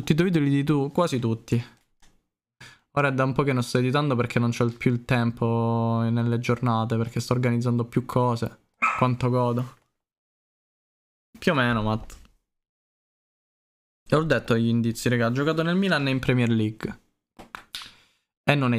Tutti i tuoi video li di tu? Quasi tutti. Ora è da un po' che non sto editando perché non ho più il tempo nelle giornate, perché sto organizzando più cose. Quanto godo. Più o meno, Matt. L'ho detto gli indizi, raga. Ha giocato nel Milan e in Premier League. E non è